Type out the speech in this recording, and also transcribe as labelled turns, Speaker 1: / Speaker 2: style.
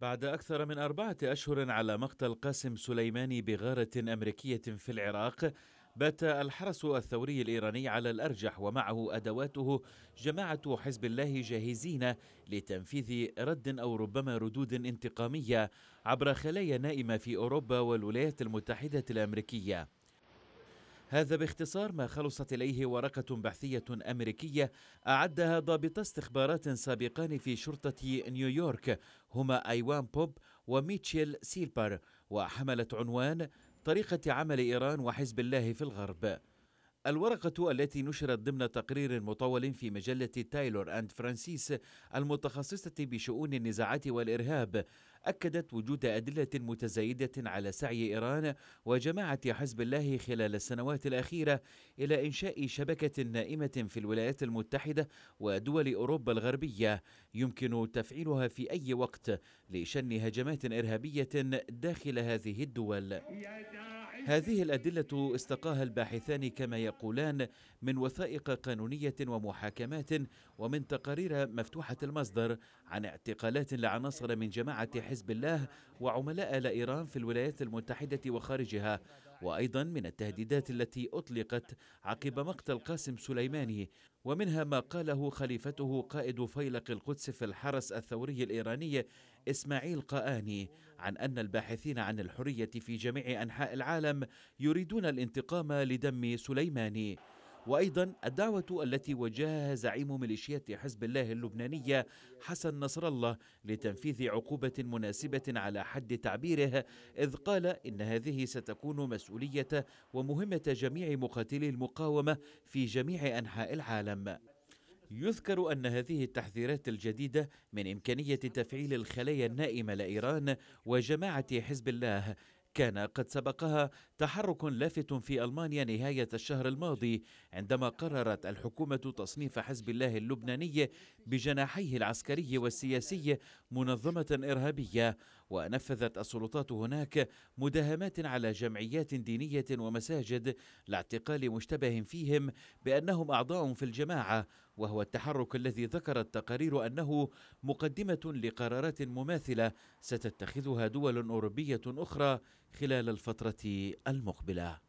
Speaker 1: بعد أكثر من أربعة أشهر على مقتل قاسم سليماني بغارة أمريكية في العراق بات الحرس الثوري الإيراني على الأرجح ومعه أدواته جماعة حزب الله جاهزين لتنفيذ رد أو ربما ردود انتقامية عبر خلايا نائمة في أوروبا والولايات المتحدة الأمريكية هذا باختصار ما خلصت إليه ورقة بحثية أمريكية أعدها ضابطا استخبارات سابقان في شرطة نيويورك هما أيوان بوب وميتشيل سيلبر وحملت عنوان طريقة عمل إيران وحزب الله في الغرب الورقة التي نشرت ضمن تقرير مطول في مجلة تايلور أند فرانسيس المتخصصة بشؤون النزاعات والإرهاب أكدت وجود أدلة متزايدة على سعي إيران وجماعة حزب الله خلال السنوات الأخيرة إلى إنشاء شبكة نائمة في الولايات المتحدة ودول أوروبا الغربية يمكن تفعيلها في أي وقت لشن هجمات إرهابية داخل هذه الدول. هذه الأدلة استقاها الباحثان كما يقولان من وثائق قانونية ومحاكمات ومن تقارير مفتوحة المصدر عن اعتقالات لعناصر من جماعة حزب الله وعملاء لإيران في الولايات المتحدة وخارجها وأيضا من التهديدات التي أطلقت عقب مقتل قاسم سليماني ومنها ما قاله خليفته قائد فيلق القدس في الحرس الثوري الإيراني إسماعيل قآني عن أن الباحثين عن الحرية في جميع أنحاء العالم يريدون الانتقام لدم سليماني وأيضا الدعوة التي وجهها زعيم ميليشيات حزب الله اللبنانية حسن نصر الله لتنفيذ عقوبة مناسبة على حد تعبيره إذ قال إن هذه ستكون مسؤولية ومهمة جميع مقاتلي المقاومة في جميع أنحاء العالم يذكر أن هذه التحذيرات الجديدة من إمكانية تفعيل الخلايا النائمة لإيران وجماعة حزب الله كان قد سبقها تحرك لافت في المانيا نهايه الشهر الماضي عندما قررت الحكومه تصنيف حزب الله اللبناني بجناحيه العسكري والسياسي منظمه ارهابيه ونفذت السلطات هناك مداهمات على جمعيات دينية ومساجد لاعتقال مشتبه فيهم بأنهم أعضاء في الجماعة وهو التحرك الذي ذكرت تقارير أنه مقدمة لقرارات مماثلة ستتخذها دول أوروبية أخرى خلال الفترة المقبلة